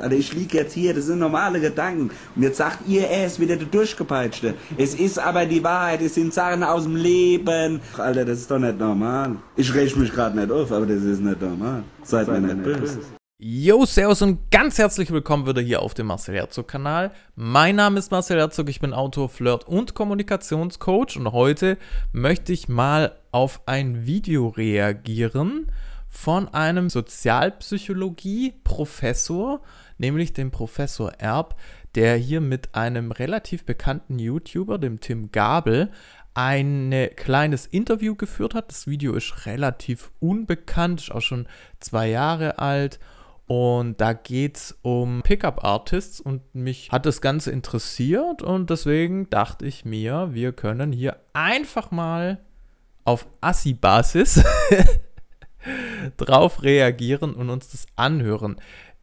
Also ich liege jetzt hier, das sind normale Gedanken. Und jetzt sagt ihr, er ist wieder der Durchgepeitschte. Es ist aber die Wahrheit, es sind Sachen aus dem Leben. Alter, das ist doch nicht normal. Ich rech mich gerade nicht auf, aber das ist nicht normal. Seid, mir nicht böse. Yo, Servus und ganz herzlich willkommen wieder hier auf dem Marcel Herzog Kanal. Mein Name ist Marcel Herzog, ich bin Autor, Flirt und Kommunikationscoach und heute möchte ich mal auf ein Video reagieren von einem Sozialpsychologie-Professor nämlich den Professor Erb, der hier mit einem relativ bekannten YouTuber, dem Tim Gabel, ein kleines Interview geführt hat. Das Video ist relativ unbekannt, ist auch schon zwei Jahre alt. Und da geht es um Pickup-Artists und mich hat das Ganze interessiert und deswegen dachte ich mir, wir können hier einfach mal auf Assi-Basis drauf reagieren und uns das anhören.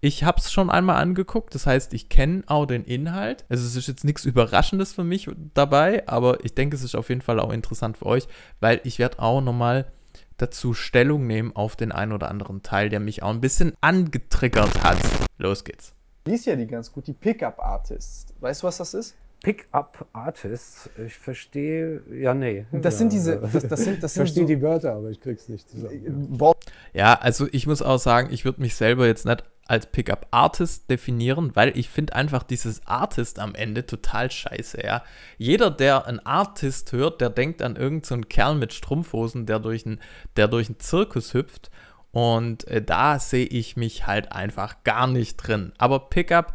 Ich habe es schon einmal angeguckt, das heißt, ich kenne auch den Inhalt. Also es ist jetzt nichts Überraschendes für mich dabei, aber ich denke, es ist auf jeden Fall auch interessant für euch, weil ich werde auch nochmal dazu Stellung nehmen auf den einen oder anderen Teil, der mich auch ein bisschen angetriggert hat. Los geht's. Die ist ja die ganz gut, die Pickup Artist. Weißt du, was das ist? Pickup Artist? ich verstehe, ja, nee. Das ja. sind diese, das, das sind, das ich verstehe so die Wörter, aber ich krieg's nicht zusammen. Ja, also ich muss auch sagen, ich würde mich selber jetzt nicht als Pickup Artist definieren, weil ich finde einfach dieses Artist am Ende total scheiße, ja. Jeder, der einen Artist hört, der denkt an irgendeinen so Kerl mit Strumpfhosen, der durch einen, der durch einen Zirkus hüpft. Und äh, da sehe ich mich halt einfach gar nicht drin. Aber Pickup,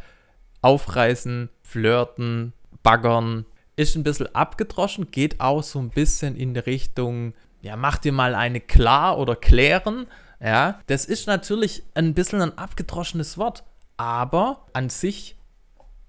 aufreißen, flirten, baggern, ist ein bisschen abgedroschen, geht auch so ein bisschen in die Richtung, ja, mach dir mal eine klar oder klären. Ja, das ist natürlich ein bisschen ein abgedroschenes Wort, aber an sich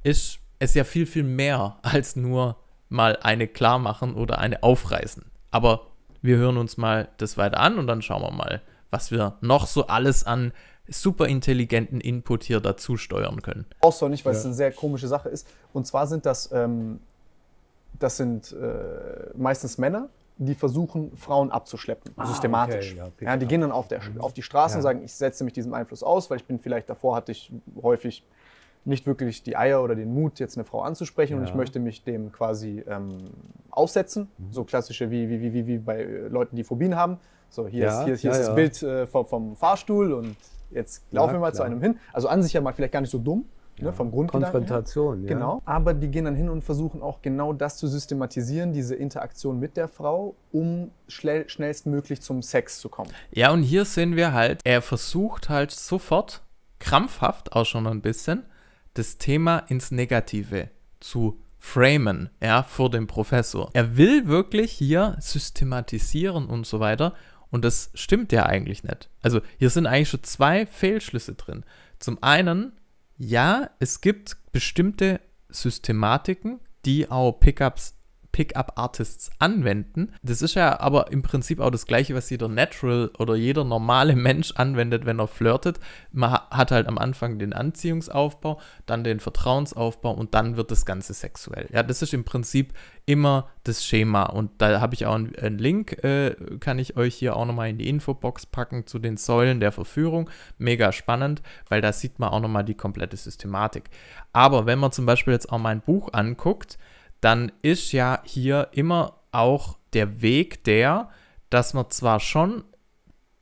ist es ja viel, viel mehr als nur mal eine klar machen oder eine aufreißen. Aber wir hören uns mal das weiter an und dann schauen wir mal, was wir noch so alles an super intelligenten Input hier dazu steuern können. Brauchst du nicht, weil ja. es eine sehr komische Sache ist. Und zwar sind das, ähm, das sind äh, meistens Männer, die versuchen, Frauen abzuschleppen, ah, systematisch. Okay, ja, ja, die gehen dann auf, der, mhm. auf die Straße ja. und sagen, ich setze mich diesem Einfluss aus, weil ich bin vielleicht davor, hatte ich häufig nicht wirklich die Eier oder den Mut, jetzt eine Frau anzusprechen und ich möchte mich dem quasi ähm, aussetzen. Mhm. So klassische wie, wie, wie, wie bei äh, Leuten, die Phobien haben. So, hier ist, hier, hier ist das Bild äh, vom, vom, Fahrstuhl und jetzt laufen wir mal klar. zu einem hin. Also an sich ja mal vielleicht gar nicht so dumm, Ne, ja. ne, vom Grundgedanken. Konfrontation, her. ja. Genau. Aber die gehen dann hin und versuchen auch genau das zu systematisieren, diese Interaktion mit der Frau, um schnellstmöglich zum Sex zu kommen. Ja, und hier sehen wir halt, er versucht halt sofort, krampfhaft auch schon ein bisschen, das Thema ins Negative zu framen, ja, vor dem Professor. Er will wirklich hier systematisieren und so weiter. Und das stimmt ja eigentlich nicht. Also hier sind eigentlich schon zwei Fehlschlüsse drin. Zum einen ja, es gibt bestimmte Systematiken, die auch Pickups Pickup-Artists anwenden. Das ist ja aber im Prinzip auch das Gleiche, was jeder Natural oder jeder normale Mensch anwendet, wenn er flirtet. Man hat halt am Anfang den Anziehungsaufbau, dann den Vertrauensaufbau und dann wird das Ganze sexuell. Ja, das ist im Prinzip immer das Schema. Und da habe ich auch einen, Link, äh, kann ich euch hier auch nochmal in die Infobox packen zu den Säulen der Verführung. Mega spannend, weil da sieht man auch nochmal die komplette Systematik. Aber wenn man zum Beispiel jetzt auch mein Buch anguckt, dann ist ja hier immer auch der Weg der, dass man zwar schon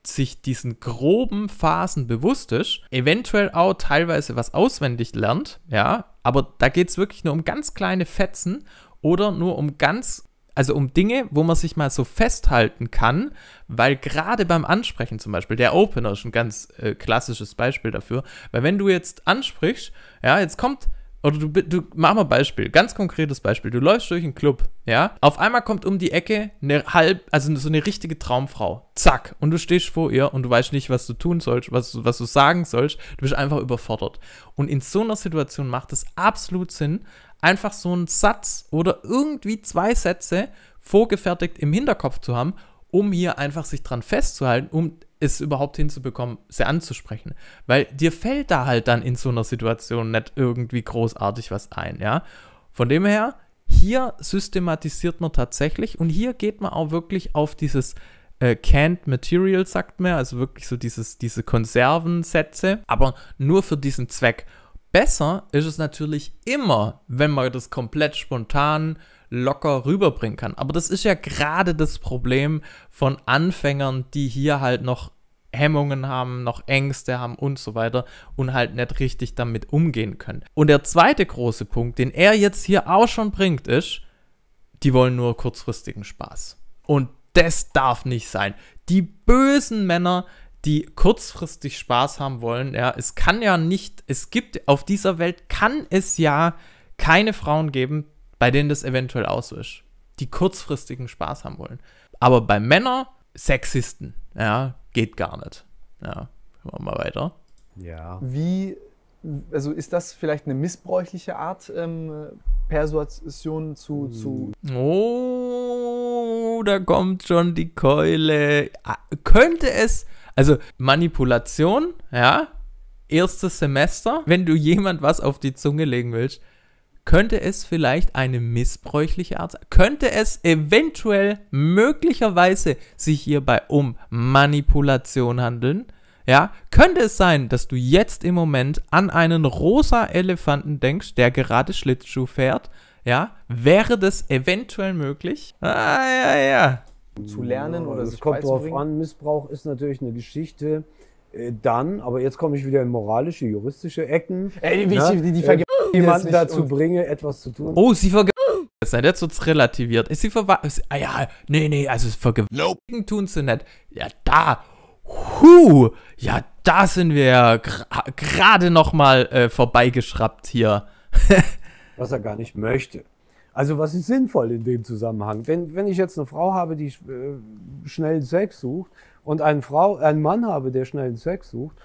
sich diesen groben Phasen bewusst ist, eventuell auch teilweise was auswendig lernt, ja, aber da geht es wirklich nur um ganz kleine Fetzen oder nur um ganz, also um Dinge, wo man sich mal so festhalten kann, weil gerade beim Ansprechen zum Beispiel, der Opener ist ein ganz äh, klassisches Beispiel dafür, weil wenn du jetzt ansprichst, ja, jetzt kommt oder du, du mach mal Beispiel, ganz konkretes Beispiel. Du läufst durch einen Club, ja? Auf einmal kommt um die Ecke eine halb, also so eine richtige Traumfrau. Zack. Und du stehst vor ihr und du weißt nicht, was du tun sollst, was, was du sagen sollst. Du bist einfach überfordert. Und in so einer Situation macht es absolut Sinn, einfach so einen Satz oder irgendwie zwei Sätze vorgefertigt im Hinterkopf zu haben, um hier einfach sich dran festzuhalten, um es überhaupt hinzubekommen, sie anzusprechen. Weil dir fällt da halt dann in so einer Situation nicht irgendwie großartig was ein, ja. Von dem her, hier systematisiert man tatsächlich und hier geht man auch wirklich auf dieses äh, Canned Material, sagt man, also wirklich so dieses, diese Konservensätze, aber nur für diesen Zweck. Besser ist es natürlich immer, wenn man das komplett spontan locker rüberbringen kann. Aber das ist ja gerade das Problem von Anfängern, die hier halt noch Hemmungen haben, noch Ängste haben und so weiter und halt nicht richtig damit umgehen können. Und der zweite große Punkt, den er jetzt hier auch schon bringt, ist, die wollen nur kurzfristigen Spaß. Und das darf nicht sein. Die bösen Männer, die kurzfristig Spaß haben wollen, ja, es kann ja nicht, es gibt auf dieser Welt kann es ja keine Frauen geben, bei denen das eventuell auch so ist. Die kurzfristigen Spaß haben wollen. Aber bei Männern, Sexisten, ja, geht gar nicht. Ja, hören wir mal weiter. Ja. Wie, also ist das vielleicht eine missbräuchliche Art, ähm, Persuasion zu, hm. zu. Oh, da kommt schon die Keule. Ah, könnte es. Also Manipulation, ja, erstes Semester, wenn du jemand was auf die Zunge legen willst, könnte es vielleicht eine missbräuchliche Art sein? Könnte es eventuell möglicherweise sich hierbei um Manipulation handeln? Ja, könnte es sein, dass du jetzt im Moment an einen rosa Elefanten denkst, der gerade Schlittschuh fährt? Ja, wäre das eventuell möglich? Ah, ja, ja. Zu lernen oder es kommt darauf an, Missbrauch ist natürlich eine Geschichte, äh, dann, aber jetzt komme ich wieder in moralische, juristische Ecken. Ey, wie ne? ich die, die äh, jemanden dazu bringe, etwas zu tun. Oh, sie verge... Das hat jetzt uns relativiert. Ist sie verwa... Ah ja, nee, nee, also verge. nope. tun sie nicht. Ja, da... Huh, ja, da sind wir ja gerade nochmal äh, vorbeigeschraubt hier. was er gar nicht möchte. Also was ist sinnvoll in dem Zusammenhang? Wenn, wenn ich jetzt eine Frau habe, die äh, schnell Sex sucht, und eine Frau, einen Mann habe, der schnellen Sex sucht,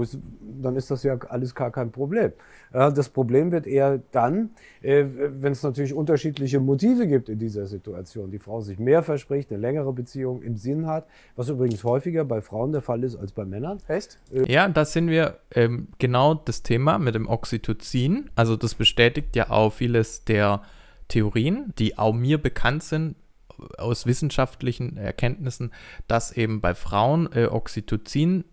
es, dann ist das ja alles gar kein Problem. Das Problem wird eher dann, äh, wenn es natürlich unterschiedliche Motive gibt in dieser Situation. Die Frau sich mehr verspricht, eine längere Beziehung im Sinn hat, was übrigens häufiger bei Frauen der Fall ist als bei Männern. Echt? Äh, ja, da sind wir ähm, genau das Thema mit dem Oxytocin. Also das bestätigt ja auch vieles der Theorien, die auch mir bekannt sind, aus wissenschaftlichen Erkenntnissen, dass eben bei Frauen äh, Oxytocin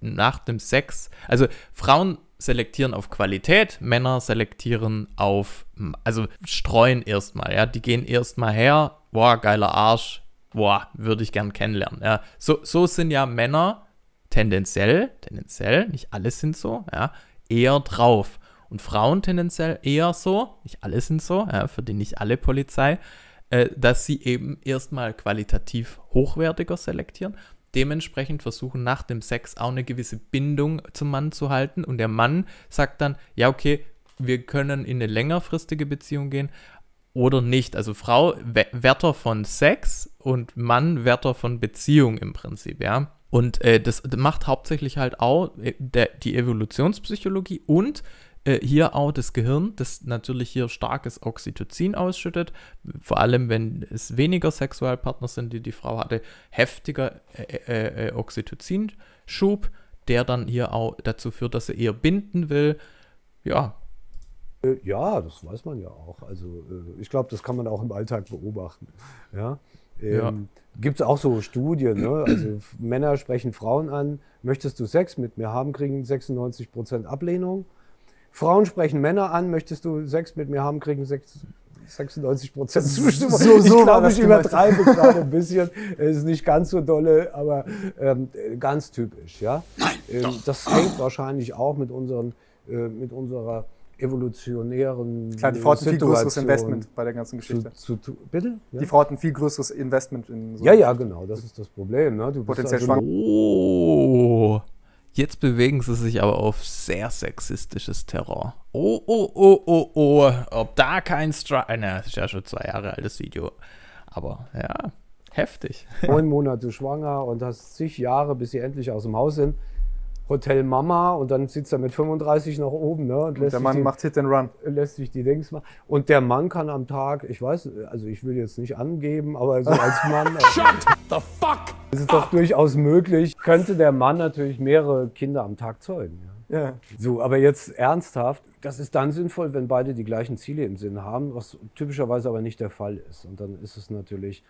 nach dem Sex, also Frauen selektieren auf Qualität, Männer selektieren auf, hm, also streuen erstmal, ja, die gehen erstmal her, boah, geiler Arsch, boah, würde ich gern kennenlernen, ja. So, so sind ja Männer tendenziell, tendenziell, nicht alle sind so, ja, eher drauf. Und Frauen tendenziell eher so, nicht alle sind so, ja, für die nicht alle Polizei, äh, dass sie eben erstmal qualitativ hochwertiger selektieren, dementsprechend versuchen, nach dem Sex auch eine gewisse Bindung zum Mann zu halten. Und der Mann sagt dann, ja, okay, wir können in eine längerfristige Beziehung gehen oder nicht. Also Frau Wärter von Sex und Mann Wärter von Beziehung im Prinzip, ja. Und äh, das macht hauptsächlich halt auch äh, der, die Evolutionspsychologie und äh, hier auch das Gehirn, das natürlich hier starkes Oxytocin ausschüttet, vor allem wenn es weniger Sexualpartner sind, die die Frau hatte, heftiger äh, äh, äh, äh Oxytocinschub, der dann hier auch dazu führt, dass er eher binden will. Ja. Ja, das weiß man ja auch. Also ich glaube, das kann man auch im Alltag beobachten. Ja. Ähm, ja. Gibt es auch so Studien, ne? also Männer sprechen Frauen an, möchtest du Sex mit mir haben, kriegen 96% Ablehnung Frauen sprechen Männer an, möchtest du Sex mit mir haben, kriegen Sex 96 Prozent Zustimmung. So, so ich glaube, ich übertreibe gerade ein bisschen. Es ist nicht ganz so dolle, aber ähm, ganz typisch. Ja? Nein, ähm, das hängt wahrscheinlich auch mit, unseren, äh, mit unserer evolutionären Klar, die Frau hat ein viel größeres Investment bei der ganzen Geschichte. Zu, zu, bitte? Ja? Die Frau hat ein viel größeres Investment in so Ja, ja, genau. Das ist das Problem. Ne? Du Potenziell also schwanger. Oh. Jetzt bewegen sie sich aber auf sehr sexistisches Terror. Oh, oh, oh, oh, oh. Ob da kein Strike. Äh, na, ist ja schon zwei Jahre altes Video. Aber ja, heftig. Neun Monate schwanger und hast zig Jahre, bis sie endlich aus dem Haus sind. Hotel Mama und dann sitzt er mit 35 nach oben. Ne, und, und der Mann die, macht Hit and Run. Lässt sich die Dings machen. Und der Mann kann am Tag, ich weiß, also ich will jetzt nicht angeben, aber so als Mann. Also Shut the fuck! Es ist doch durchaus möglich, könnte der Mann natürlich mehrere Kinder am Tag zeugen. Ja. ja. So, aber jetzt ernsthaft, das ist dann sinnvoll, wenn beide die gleichen Ziele im Sinn haben, was typischerweise aber nicht der Fall ist. Und dann ist es natürlich,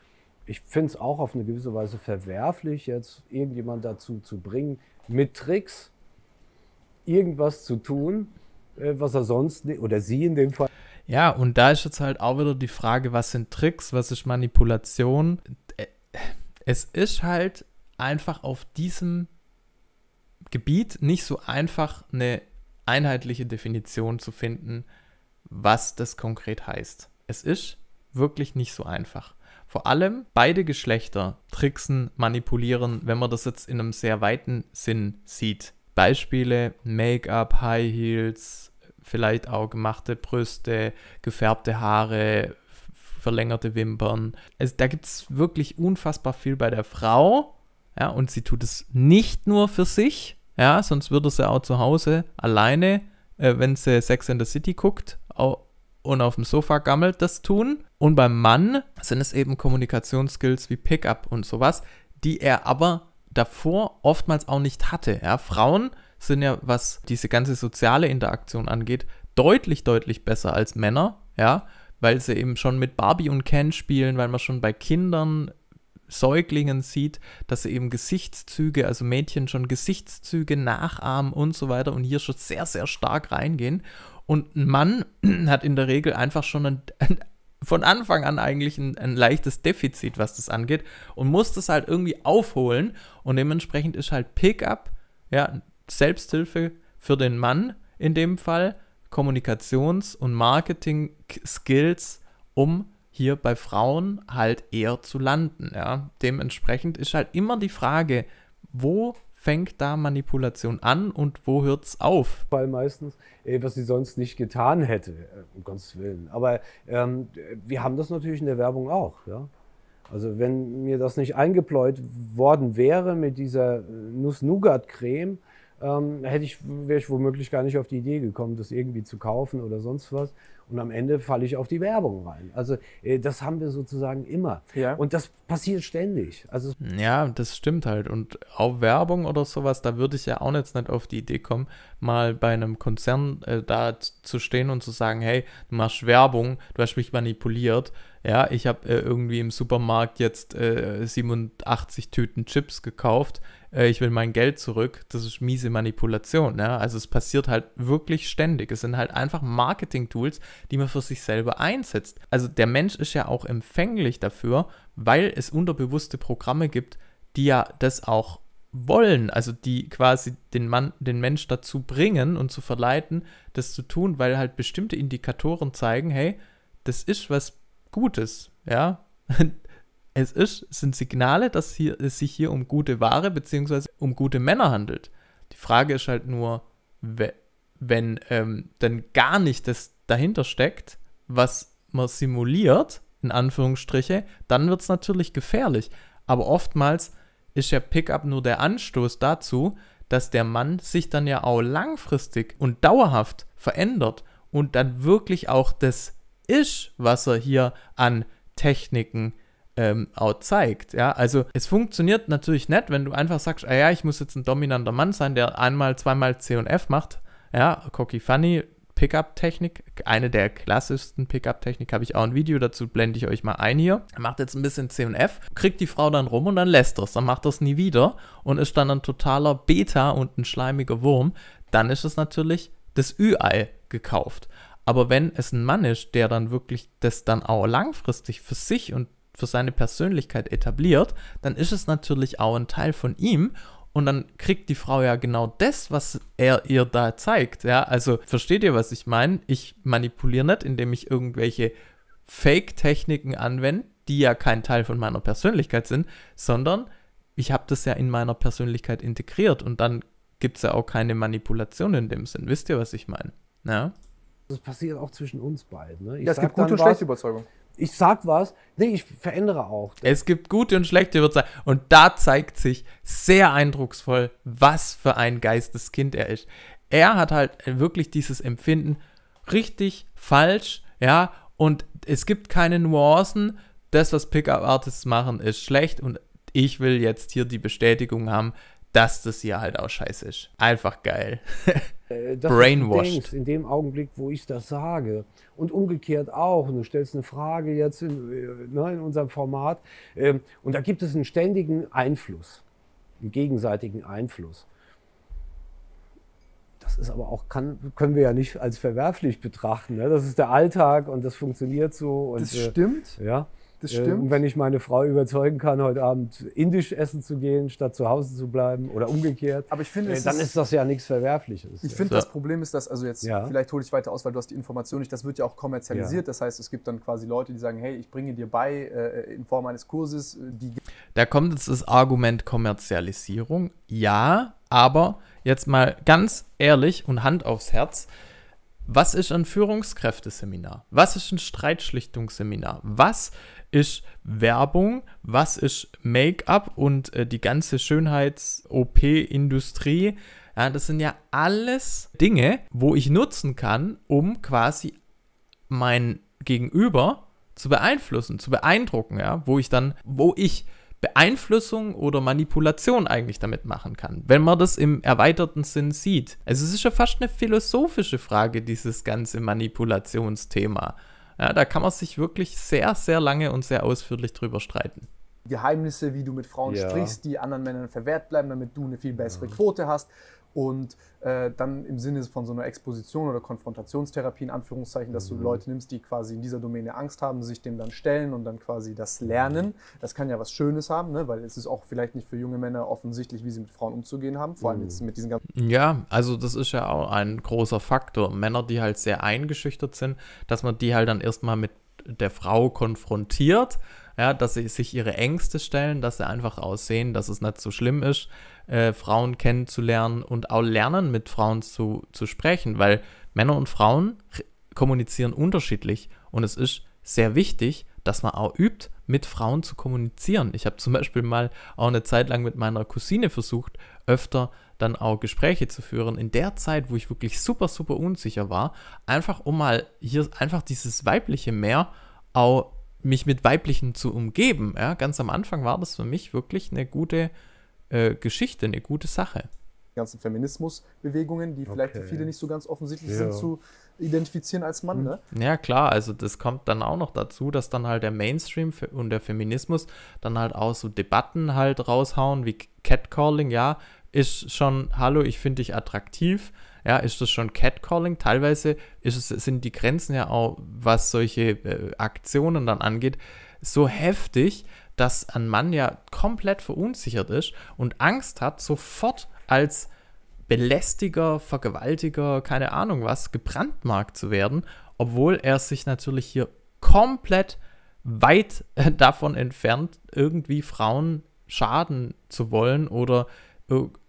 ich finde es auch auf eine gewisse Weise verwerflich, jetzt irgendjemand dazu zu bringen, mit Tricks irgendwas zu tun, äh, was er sonst oder sie in dem Fall. Ja, und da ist jetzt halt auch wieder die Frage, was sind Tricks, was ist Manipulation? Äh, es ist halt einfach auf diesem Gebiet nicht so einfach eine einheitliche Definition zu finden, was das konkret heißt. Es ist wirklich nicht so einfach vor allem beide Geschlechter tricksen, manipulieren, wenn man das jetzt in einem sehr weiten Sinn sieht. Beispiele: Make-up, High Heels, vielleicht auch gemachte Brüste, gefärbte Haare, verlängerte Wimpern. Also da gibt es wirklich unfassbar viel bei der Frau. Ja, und sie tut es nicht nur für sich, ja, sonst würde sie auch zu Hause alleine, äh, wenn sie Sex in the City guckt auch, und auf dem Sofa gammelt, das tun. Und beim Mann sind es eben Kommunikationsskills wie Pickup und sowas, die er aber davor oftmals auch nicht hatte. Ja, Frauen sind ja, was diese ganze soziale Interaktion angeht, deutlich, deutlich besser als Männer, ja, weil sie eben schon mit Barbie und Ken spielen, weil man schon bei Kindern Säuglingen sieht, dass sie eben Gesichtszüge, also Mädchen schon Gesichtszüge nachahmen und so weiter und hier schon sehr, sehr stark reingehen. Und ein Mann hat in der Regel einfach schon ein, ein von Anfang an eigentlich ein, ein, leichtes Defizit, was das angeht, und muss das halt irgendwie aufholen. Und dementsprechend ist halt Pickup, ja, Selbsthilfe für den Mann in dem Fall, Kommunikations- und Marketing-Skills, um hier bei Frauen halt eher zu landen. Ja. Dementsprechend ist halt immer die Frage, wo fängt da Manipulation an und wo hört's auf? Weil meistens, was sie sonst nicht getan hätte, äh, um Gottes Willen. Aber ähm, wir haben das natürlich in der Werbung auch, ja. Also wenn mir das nicht eingepläut worden wäre mit dieser äh, Nuss-Nougat-Creme, ähm, hätte ich, wäre ich womöglich gar nicht auf die Idee gekommen, das irgendwie zu kaufen oder sonst was. Und am Ende falle ich auf die Werbung rein. Also äh, das haben wir sozusagen immer. Ja. Und das passiert ständig. Also ja, das stimmt halt. Und auch Werbung oder sowas, da würde ich ja auch jetzt nicht auf die Idee kommen, mal bei einem Konzern äh, da zu stehen und zu sagen, hey, du machst Werbung, du hast mich manipuliert. Ja, ich habe äh, irgendwie im Supermarkt jetzt 87 äh, Tüten Chips gekauft. Äh, ich will mein Geld zurück, das ist miese Manipulation. Ne? Also es passiert halt wirklich ständig. Es sind halt einfach Marketing-Tools, die man für sich selber einsetzt. Also der Mensch ist ja auch empfänglich dafür, weil es unterbewusste Programme gibt, die ja das auch wollen, also die quasi den Mann, den Mensch dazu bringen und zu verleiten, das zu tun, weil halt bestimmte Indikatoren zeigen, hey, das ist was Gutes, ja. es ist, sind Signale, dass hier, es sich hier um gute Ware bzw. um gute Männer handelt. Die Frage ist halt nur, wenn ähm, dann gar nicht das dahinter steckt, was man simuliert, in Anführungsstriche, dann wird es natürlich gefährlich. Aber oftmals ist ja Pickup nur der Anstoß dazu, dass der Mann sich dann ja auch langfristig und dauerhaft verändert und dann wirklich auch das ist, was er hier an Techniken ähm, auch zeigt. Ja? Also es funktioniert natürlich nicht, wenn du einfach sagst, ah ja, ich muss jetzt ein dominanter Mann sein, der einmal, zweimal C und F macht. Ja, Cocky Funny, Pickup-Technik, eine der klassischsten Pickup-Technik, habe ich auch ein Video dazu, blende ich euch mal ein hier. Er macht jetzt ein bisschen C und F, kriegt die Frau dann rum und dann lässt das, dann macht das nie wieder und ist dann ein totaler Beta und ein schleimiger Wurm, dann ist es natürlich das Ü-Ei gekauft. Aber wenn es ein Mann ist, der dann wirklich das dann auch langfristig für sich und für seine Persönlichkeit etabliert, dann ist es natürlich auch ein Teil von ihm und dann kriegt die Frau ja genau das, was er ihr da zeigt. Ja, also versteht ihr, was ich meine? Ich manipuliere nicht, indem ich irgendwelche Fake-Techniken anwende, die ja kein Teil von meiner Persönlichkeit sind, sondern ich habe das ja in meiner Persönlichkeit integriert und dann gibt es ja auch keine Manipulation in dem Sinn. Wisst ihr, was ich meine? Ja. Das passiert auch zwischen uns beiden. Ne? Ich ja, es gibt gute und schlechte Überzeugungen ich sag was, nee, ich verändere auch. Es gibt gute und schlechte Würze. Und da zeigt sich sehr eindrucksvoll, was für ein Geisteskind er ist. Er hat halt wirklich dieses Empfinden, richtig, falsch, ja, und es gibt keine Nuancen. Das, was Pickup-Artists machen, ist schlecht und ich will jetzt hier die Bestätigung haben, dass das hier halt auch scheiße ist. Einfach geil. äh, Brainwashed. in dem Augenblick, wo ich das sage. Und umgekehrt auch. Du stellst eine Frage jetzt in, äh, ne, in unserem Format. Ähm, und da gibt es einen ständigen Einfluss. Einen gegenseitigen Einfluss. Das ist aber auch, kann, können wir ja nicht als verwerflich betrachten. Ne? Das ist der Alltag und das funktioniert so. Und, das äh, stimmt. Äh, ja. Das äh, stimmt. und wenn ich meine Frau überzeugen kann, heute Abend indisch essen zu gehen, statt zu Hause zu bleiben oder umgekehrt, Aber ich finde, äh, dann ist, ist das ja nichts Verwerfliches. Ich ja. finde, das Problem ist, dass, also jetzt, ja. vielleicht hole ich weiter aus, weil du hast die Information nicht, das wird ja auch kommerzialisiert. Ja. Das heißt, es gibt dann quasi Leute, die sagen, hey, ich bringe dir bei äh, in Form eines Kurses. Äh, die da kommt jetzt das Argument Kommerzialisierung. Ja, aber jetzt mal ganz ehrlich und Hand aufs Herz. Was ist ein Führungskräfteseminar? Was ist ein Streitschlichtungsseminar? Was ist Werbung? Was ist Make-up und äh, die ganze Schönheits-OP-Industrie? Ja, das sind ja alles Dinge, wo ich nutzen kann, um quasi mein Gegenüber zu beeinflussen, zu beeindrucken, ja, wo ich dann, wo ich Beeinflussung oder Manipulation eigentlich damit machen kann, wenn man das im erweiterten Sinn sieht. Also es ist ja fast eine philosophische Frage, dieses ganze Manipulationsthema. Ja, da kann man sich wirklich sehr, sehr lange und sehr ausführlich drüber streiten. Geheimnisse, wie du mit Frauen ja. sprichst, die anderen Männern verwehrt bleiben, damit du eine viel bessere ja. Mhm. Quote hast und äh, dann im Sinne von so einer Exposition oder Konfrontationstherapie in Anführungszeichen, dass du mhm. Leute nimmst, die quasi in dieser Domäne Angst haben, sich dem dann stellen und dann quasi das mhm. lernen. Das kann ja was Schönes haben, ne? weil es ist auch vielleicht nicht für junge Männer offensichtlich, wie sie mit Frauen umzugehen haben, vor allem mhm. jetzt mit diesen ganzen. Ja, also das ist ja auch ein großer Faktor. Männer, die halt sehr eingeschüchtert sind, dass man die halt dann erstmal mit der Frau konfrontiert ja, dass sie sich ihre Ängste stellen, dass sie einfach aussehen, dass es nicht so schlimm ist, äh, Frauen kennenzulernen und auch lernen, mit Frauen zu, zu sprechen, weil Männer und Frauen kommunizieren unterschiedlich und es ist sehr wichtig, dass man auch übt, mit Frauen zu kommunizieren. Ich habe zum Beispiel mal auch eine Zeit lang mit meiner Cousine versucht, öfter dann auch Gespräche zu führen, in der Zeit, wo ich wirklich super, super unsicher war, einfach um mal hier einfach dieses weibliche Meer auch mich mit weiblichen zu umgeben. Ja? Ganz am Anfang war das für mich wirklich eine gute äh, Geschichte, eine gute Sache. Die Ganzen Feminismusbewegungen, die vielleicht für viele nicht so ganz offensichtlich ja. sind zu identifizieren als Mann. Ne? Mhm. Ja klar, also das kommt dann auch noch dazu, dass dann halt der Mainstream und der Feminismus dann halt auch so Debatten halt raushauen wie Catcalling, ja, ist schon, hallo, ich finde dich attraktiv, ja, ist das schon Catcalling? Teilweise es, sind die Grenzen ja auch, was solche äh, Aktionen dann angeht, so heftig, dass ein Mann ja komplett verunsichert ist und Angst hat, sofort als Belästiger, Vergewaltiger, keine Ahnung was, gebrandmarkt zu werden, obwohl er sich natürlich hier komplett weit äh, davon entfernt, irgendwie Frauen schaden zu wollen oder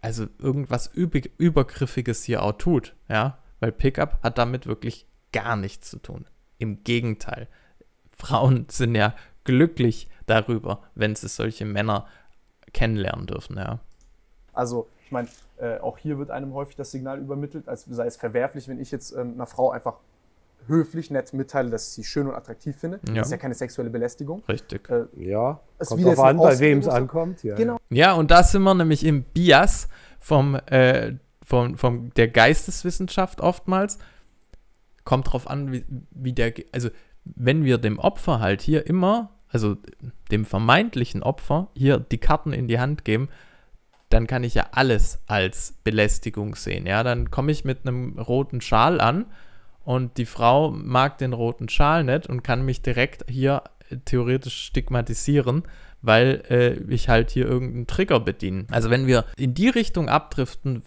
also irgendwas Üb Übergriffiges hier auch tut, ja, weil Pickup hat damit wirklich gar nichts zu tun. Im Gegenteil, Frauen sind ja glücklich darüber, wenn sie solche Männer kennenlernen dürfen, ja. Also, ich meine, äh, auch hier wird einem häufig das Signal übermittelt, als sei es verwerflich, wenn ich jetzt ähm, einer Frau einfach höflich, nett mitteile, dass ich sie schön und attraktiv finde. Ja. Das ist ja keine sexuelle Belästigung. Richtig. Äh, ja. Es kommt drauf an, bei wem es ankommt. Ja. Genau. Ja, und da sind wir nämlich im Bias vom, äh, vom, vom der Geisteswissenschaft oftmals. Kommt drauf an, wie, wie der, also wenn wir dem Opfer halt hier immer, also dem vermeintlichen Opfer, hier die Karten in die Hand geben, dann kann ich ja alles als Belästigung sehen. Ja, dann komme ich mit einem roten Schal an und die Frau mag den roten Schal nicht und kann mich direkt hier äh, theoretisch stigmatisieren, weil äh, ich halt hier irgendeinen Trigger bediene. Also wenn wir in die Richtung abdriften,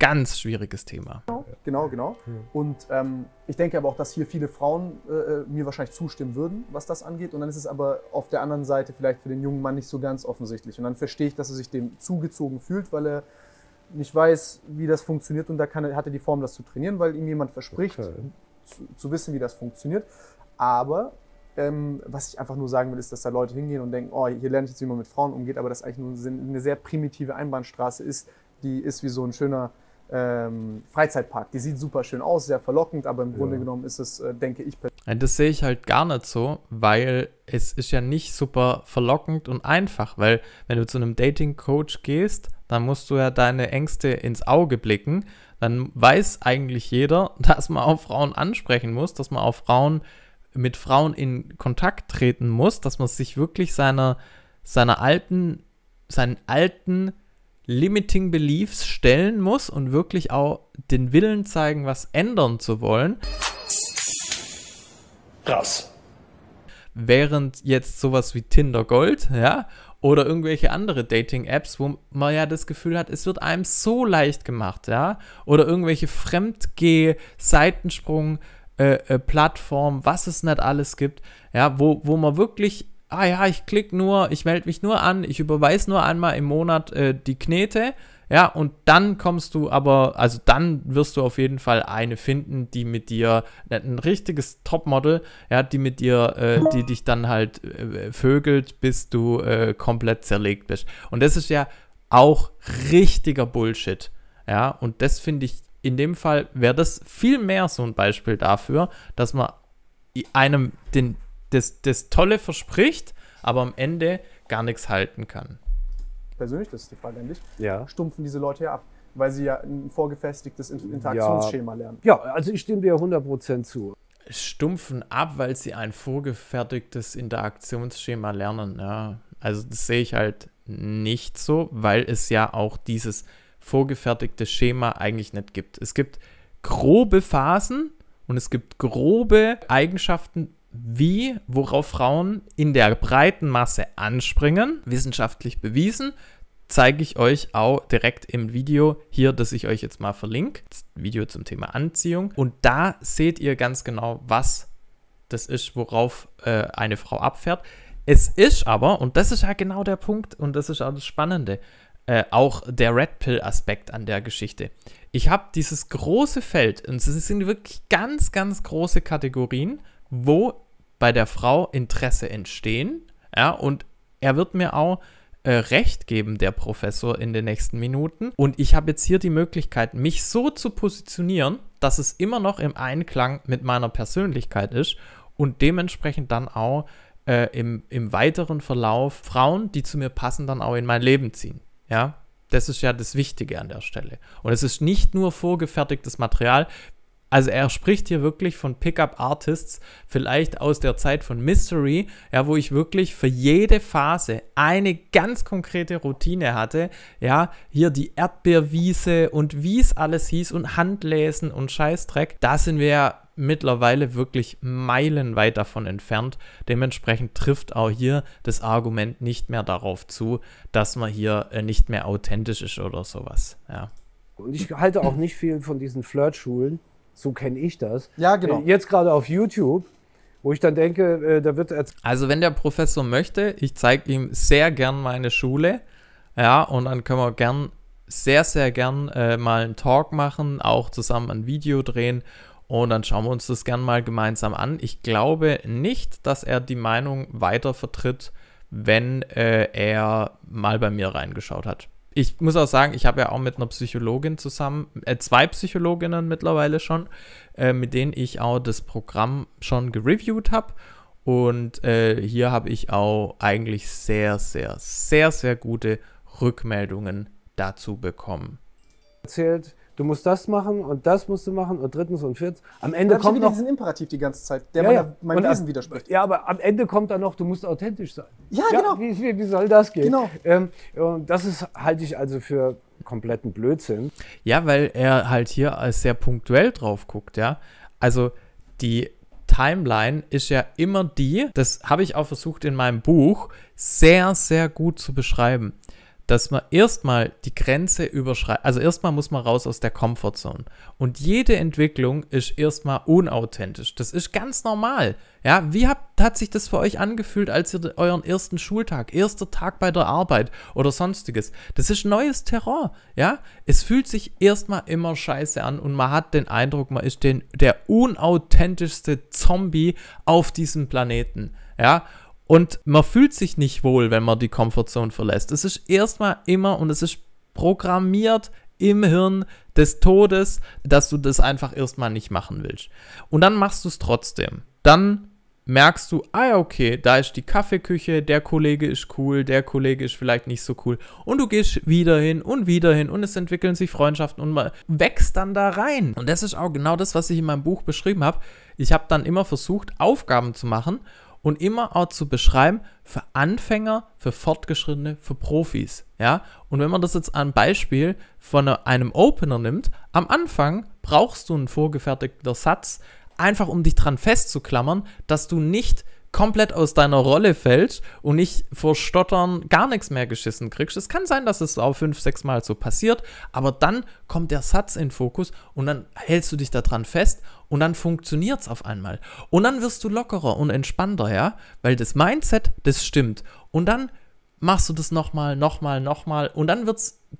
ganz schwieriges Thema. Genau, genau. Und ähm, ich denke aber auch, dass hier viele Frauen äh, äh, mir wahrscheinlich zustimmen würden, was das angeht. Und dann ist es aber auf der anderen Seite vielleicht für den jungen Mann nicht so ganz offensichtlich. Und dann verstehe ich, dass er sich dem zugezogen fühlt, weil er nicht weiß, wie das funktioniert und da kann, hatte die Form, das zu trainieren, weil ihm jemand verspricht, okay. zu, zu, wissen, wie das funktioniert. Aber ähm, was ich einfach nur sagen will, ist, dass da Leute hingehen und denken, oh, hier lerne ich jetzt, wie man mit Frauen umgeht, aber das eigentlich nur eine sehr primitive Einbahnstraße ist, die ist wie so ein schöner ähm, Freizeitpark. Die sieht super schön aus, sehr verlockend, aber im ja. Grunde genommen ist es, äh, denke ich, das sehe ich halt gar nicht so, weil es ist ja nicht super verlockend und einfach, weil wenn du zu einem Dating-Coach gehst, dann musst du ja deine Ängste ins Auge blicken. Dann weiß eigentlich jeder, dass man auf Frauen ansprechen muss, dass man auf Frauen mit Frauen in Kontakt treten muss, dass man sich wirklich seiner, seiner alten, seinen alten Limiting Beliefs stellen muss und wirklich auch den Willen zeigen, was ändern zu wollen. Krass. Während jetzt sowas wie Tinder Gold, ja, oder irgendwelche andere Dating-Apps, wo man ja das Gefühl hat, es wird einem so leicht gemacht, ja, oder irgendwelche Fremdgeh, Seitensprung, äh, äh, Plattformen, was es nicht alles gibt, ja, wo, wo man wirklich ah ja, ich klicke nur, ich melde mich nur an, ich überweise nur einmal im Monat äh, die Knete. Ja, und dann kommst du aber, also dann wirst du auf jeden Fall eine finden, die mit dir, ne, ein richtiges Topmodel, ja, die mit dir, äh, die dich dann halt äh, vögelt, bis du äh, komplett zerlegt bist. Und das ist ja auch richtiger Bullshit. Ja, und das finde ich, in dem Fall wäre das viel mehr so ein Beispiel dafür, dass man einem den, das, das Tolle verspricht, aber am Ende gar nichts halten kann. Persönlich, das ist die Frage an ja. stumpfen diese Leute ja ab, weil sie ja ein vorgefestigtes Interaktionsschema ja. lernen. Ja, also ich stimme dir 100% zu. Stumpfen ab, weil sie ein vorgefertigtes Interaktionsschema lernen. Ja. Also das sehe ich halt nicht so, weil es ja auch dieses vorgefertigte Schema eigentlich nicht gibt. Es gibt grobe Phasen und es gibt grobe Eigenschaften, wie, worauf Frauen in der breiten Masse anspringen, wissenschaftlich bewiesen, zeige ich euch auch direkt im Video hier, das ich euch jetzt mal verlinke. Das Video zum Thema Anziehung. Und da seht ihr ganz genau, was das ist, worauf äh, eine Frau abfährt. Es ist aber, und das ist ja genau der Punkt, und das ist auch das Spannende, äh, auch der Red Pill-Aspekt an der Geschichte. Ich habe dieses große Feld, und es sind wirklich ganz, ganz große Kategorien, wo bei der Frau Interesse entstehen. Ja, und er wird mir auch äh, recht geben, der Professor, in den nächsten Minuten. Und ich habe jetzt hier die Möglichkeit, mich so zu positionieren, dass es immer noch im Einklang mit meiner Persönlichkeit ist und dementsprechend dann auch äh, im, im weiteren Verlauf Frauen, die zu mir passen, dann auch in mein Leben ziehen. Ja, das ist ja das Wichtige an der Stelle. Und es ist nicht nur vorgefertigtes Material, also er spricht hier wirklich von Pickup-Artists, vielleicht aus der Zeit von Mystery, ja, wo ich wirklich für jede Phase eine ganz konkrete Routine hatte. Ja, hier die Erdbeerwiese und wie es alles hieß und Handlesen und Scheißdreck. Da sind wir ja mittlerweile wirklich meilenweit davon entfernt. Dementsprechend trifft auch hier das Argument nicht mehr darauf zu, dass man hier äh, nicht mehr authentisch ist oder sowas. Ja. Und ich halte auch nicht viel von diesen Flirtschulen. So kenne ich das. Ja, genau. Äh, jetzt gerade auf YouTube, wo ich dann denke, äh, da wird. Also, wenn der Professor möchte, ich zeige ihm sehr gern meine Schule. Ja, und dann können wir gern, sehr, sehr gern äh, mal einen Talk machen, auch zusammen ein Video drehen. Und dann schauen wir uns das gern mal gemeinsam an. Ich glaube nicht, dass er die Meinung weiter vertritt, wenn äh, er mal bei mir reingeschaut hat ich muss auch sagen, ich habe ja auch mit einer Psychologin zusammen, äh, zwei Psychologinnen mittlerweile schon, äh, mit denen ich auch das Programm schon gereviewt habe. Und äh, hier habe ich auch eigentlich sehr, sehr, sehr, sehr gute Rückmeldungen dazu bekommen. Erzählt, du musst das machen und das musst du machen und drittens und viertens. Am Ende kommt noch diesen Imperativ die ganze Zeit, der ja, ja. meinem Wesen widerspricht. Ja, aber am Ende kommt dann noch, du musst authentisch sein. Ja, ja genau. Wie, wie, wie, soll das gehen? Genau. Ähm, und das ist halte ich also für kompletten Blödsinn. Ja, weil er halt hier sehr punktuell drauf guckt, ja. Also die Timeline ist ja immer die, das habe ich auch versucht in meinem Buch sehr, sehr gut zu beschreiben dass man erstmal die Grenze überschreitet. Also erstmal muss man raus aus der Komfortzone. Und jede Entwicklung ist erstmal unauthentisch. Das ist ganz normal. Ja, wie habt, hat sich das für euch angefühlt, als ihr euren ersten Schultag, erster Tag bei der Arbeit oder sonstiges? Das ist neues Terror. Ja, es fühlt sich erstmal immer scheiße an und man hat den Eindruck, man ist den, der unauthentischste Zombie auf diesem Planeten. Ja, und man fühlt sich nicht wohl, wenn man die Komfortzone verlässt. Es ist erstmal immer und es ist programmiert im Hirn des Todes, dass du das einfach erstmal nicht machen willst. Und dann machst du es trotzdem. Dann merkst du, ah ja, okay, da ist die Kaffeeküche, der Kollege ist cool, der Kollege ist vielleicht nicht so cool. Und du gehst wieder hin und wieder hin und es entwickeln sich Freundschaften und man wächst dann da rein. Und das ist auch genau das, was ich in meinem Buch beschrieben habe. Ich habe dann immer versucht, Aufgaben zu machen und immer auch zu beschreiben für Anfänger, für Fortgeschrittene, für Profis. Ja? Und wenn man das jetzt an Beispiel von einem Opener nimmt, am Anfang brauchst du einen vorgefertigten Satz, einfach um dich dran festzuklammern, dass du nicht komplett aus deiner Rolle fällst und nicht vor Stottern gar nichts mehr geschissen kriegst. Es kann sein, dass es auch fünf, sechs Mal so passiert, aber dann kommt der Satz in Fokus und dann hältst du dich daran fest und dann funktioniert es auf einmal. Und dann wirst du lockerer und entspannter, ja, weil das Mindset, das stimmt. Und dann machst du das nochmal, nochmal, nochmal und dann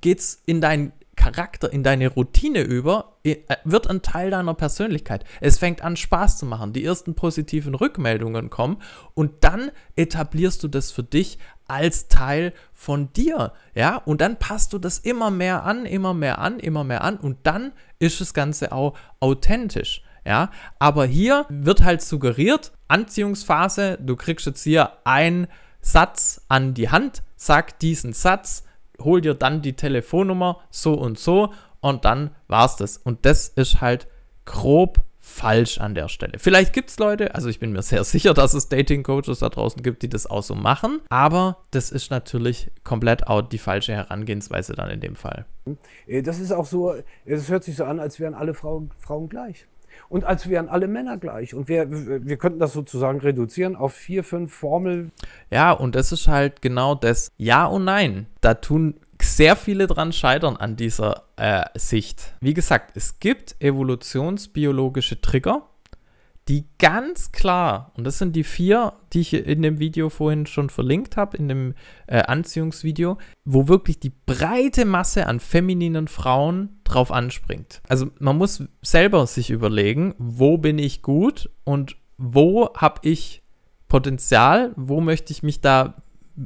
geht es in deinen Charakter, in deine Routine über, äh, wird ein Teil deiner Persönlichkeit. Es fängt an, Spaß zu machen. Die ersten positiven Rückmeldungen kommen und dann etablierst du das für dich als Teil von dir. Ja, und dann passt du das immer mehr an, immer mehr an, immer mehr an und dann ist das Ganze auch authentisch. Ja, aber hier wird halt suggeriert, Anziehungsphase, du kriegst jetzt hier einen Satz an die Hand, sag diesen Satz, hol dir dann die Telefonnummer, so und so, und dann war's das. Und das ist halt grob falsch an der Stelle. Vielleicht gibt es Leute, also ich bin mir sehr sicher, dass es Dating-Coaches da draußen gibt, die das auch so machen, aber das ist natürlich komplett out die falsche Herangehensweise dann in dem Fall. Äh, das ist auch so, es äh, hört sich so an, als wären alle Frauen, Frauen gleich und als wären alle Männer gleich. Und wir, wir könnten das sozusagen reduzieren auf vier, fünf Formeln. Ja, und das ist halt genau das Ja und Nein. Da tun sehr viele dran scheitern an dieser äh, Sicht. Wie gesagt, es gibt evolutionsbiologische Trigger, die ganz klar, und das sind die vier, die ich in dem Video vorhin schon verlinkt habe, in dem äh, Anziehungsvideo, wo wirklich die breite Masse an femininen Frauen drauf anspringt. Also man muss selber sich überlegen, wo bin ich gut und wo habe ich Potenzial, wo möchte ich mich da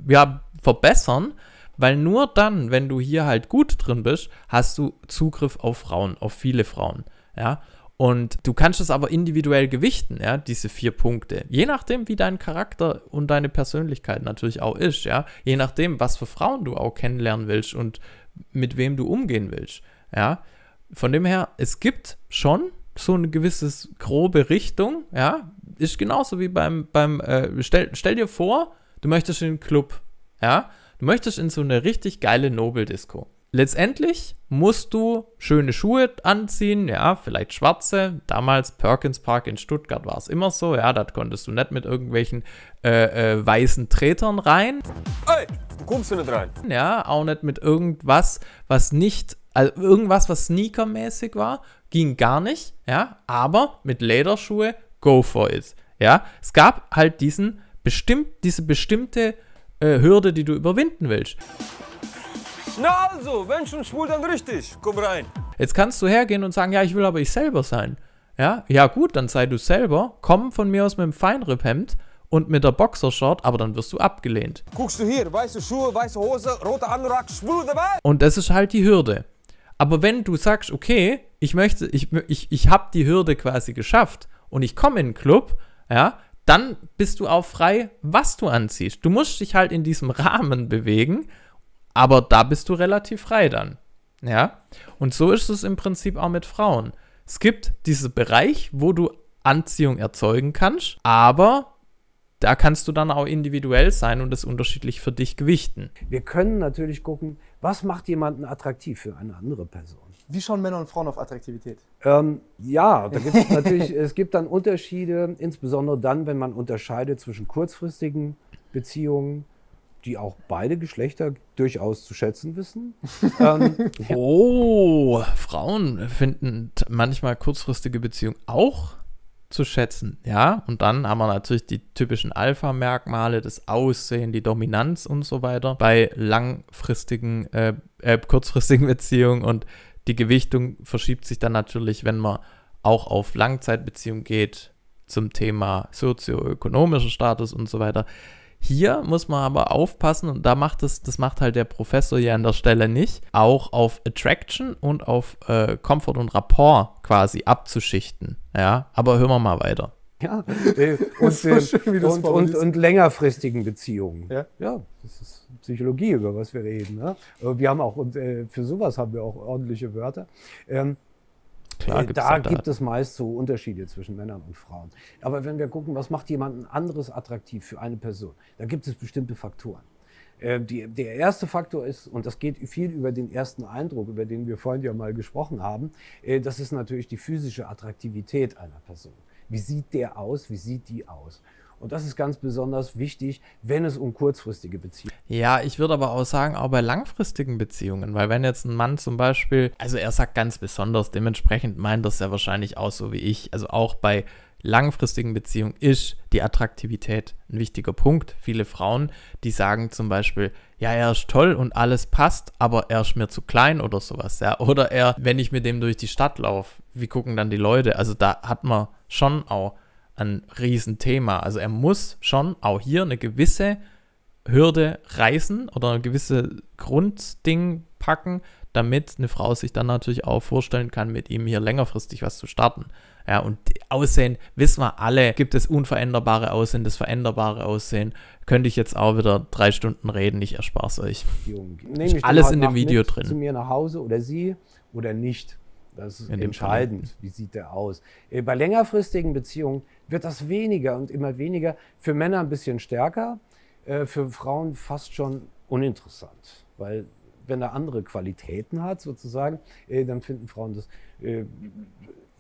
ja, verbessern. Weil nur dann, wenn du hier halt gut drin bist, hast du Zugriff auf Frauen, auf viele Frauen. Ja, und du kannst es aber individuell gewichten, ja, diese vier Punkte. Je nachdem, wie dein Charakter und deine Persönlichkeit natürlich auch ist, ja. Je nachdem, was für Frauen du auch kennenlernen willst und mit wem du umgehen willst, ja. Von dem her, es gibt schon so eine gewisse grobe Richtung, ja. Ist genauso wie beim, beim äh, stell, stell dir vor, du möchtest in den Club, ja. Du möchtest in so eine richtig geile Nobel-Disco letztendlich musst du schöne Schuhe anziehen, ja, vielleicht schwarze. Damals Perkins Park in Stuttgart war es immer so, ja, das konntest du nicht mit irgendwelchen äh, äh, weißen Tretern rein. Ey, du kommst du nicht rein. Ja, auch nicht mit irgendwas, was nicht, also irgendwas, was sneakermäßig war, ging gar nicht, ja, aber mit Lederschuhe, go for it. Ja, es gab halt diesen bestimmt, diese bestimmte äh, Hürde, die du überwinden willst. Na also, wenn schon schwul, dann richtig. Komm rein. Jetzt kannst du hergehen und sagen, ja, ich will aber ich selber sein. Ja, ja gut, dann sei du selber. Komm von mir aus mit dem Feinripphemd und mit der Boxershort, aber dann wirst du abgelehnt. Guckst du hier, weiße Schuhe, weiße Hose, roter Anorak, schwul dabei. Und das ist halt die Hürde. Aber wenn du sagst, okay, ich möchte, ich, ich, ich habe die Hürde quasi geschafft und ich komme in den Club, ja, dann bist du auch frei, was du anziehst. Du musst dich halt in diesem Rahmen bewegen aber da bist du relativ frei dann. Ja? Und so ist es im Prinzip auch mit Frauen. Es gibt diesen Bereich, wo du Anziehung erzeugen kannst, aber da kannst du dann auch individuell sein und es unterschiedlich für dich gewichten. Wir können natürlich gucken, was macht jemanden attraktiv für eine andere Person. Wie schauen Männer und Frauen auf Attraktivität? Ähm, ja, da gibt es natürlich, es gibt dann Unterschiede, insbesondere dann, wenn man unterscheidet zwischen kurzfristigen Beziehungen die auch beide Geschlechter durchaus zu schätzen wissen. ähm, ja. Oh, Frauen finden manchmal kurzfristige Beziehungen auch zu schätzen, ja. Und dann haben wir natürlich die typischen Alpha-Merkmale, das Aussehen, die Dominanz und so weiter bei langfristigen, äh, äh, kurzfristigen Beziehungen und die Gewichtung verschiebt sich dann natürlich, wenn man auch auf Langzeitbeziehungen geht, zum Thema sozioökonomischer Status und so weiter. Hier muss man aber aufpassen, und da macht es, das macht halt der Professor hier an der Stelle nicht, auch auf Attraction und auf äh, Comfort und Rapport quasi abzuschichten. Ja, aber hören wir mal weiter. Ja, äh, und, so äh, schön, und, und, und, längerfristigen Beziehungen. Ja? ja? das ist Psychologie, über was wir reden. Ne? Wir haben auch, und, äh, für sowas haben wir auch ordentliche Wörter. Ähm, Klar äh, gibt's da gibt es meist so Unterschiede zwischen Männern und Frauen. Aber wenn wir gucken, was macht jemanden anderes attraktiv für eine Person, da gibt es bestimmte Faktoren. Äh, die, der erste Faktor ist, und das geht viel über den ersten Eindruck, über den wir vorhin ja mal gesprochen haben, äh, das ist natürlich die physische Attraktivität einer Person. Wie sieht der aus? Wie sieht die aus? Und das ist ganz besonders wichtig, wenn es um kurzfristige Beziehungen geht. Ja, ich würde aber auch sagen, auch bei langfristigen Beziehungen, weil wenn jetzt ein Mann zum Beispiel, also er sagt ganz besonders, dementsprechend meint das ja wahrscheinlich auch so wie ich, also auch bei langfristigen Beziehungen ist die Attraktivität ein wichtiger Punkt. Viele Frauen, die sagen zum Beispiel, ja, er ist toll und alles passt, aber er ist mir zu klein oder sowas, ja. Oder er, wenn ich mit dem durch die Stadt laufe, wie gucken dann die Leute? Also da hat man schon auch ein Riesenthema. Also er muss schon auch hier eine gewisse Hürde reißen oder ein gewisses Grundding packen, damit eine Frau sich dann natürlich auch vorstellen kann, mit ihm hier längerfristig was zu starten. Ja, und Aussehen, wissen wir alle, gibt es unveränderbare Aussehen, das veränderbare Aussehen. Könnte ich jetzt auch wieder drei Stunden reden, ich erspare es euch. Jung, alles in dem Video drin. Zu mir nach Hause oder sie oder nicht. Das ist entscheidend. Fall. Wie sieht der aus? Äh, bei längerfristigen Beziehungen wird das weniger und immer weniger. Für Männer ein bisschen stärker, äh, für Frauen fast schon uninteressant, weil wenn er andere Qualitäten hat, sozusagen, äh, dann finden Frauen das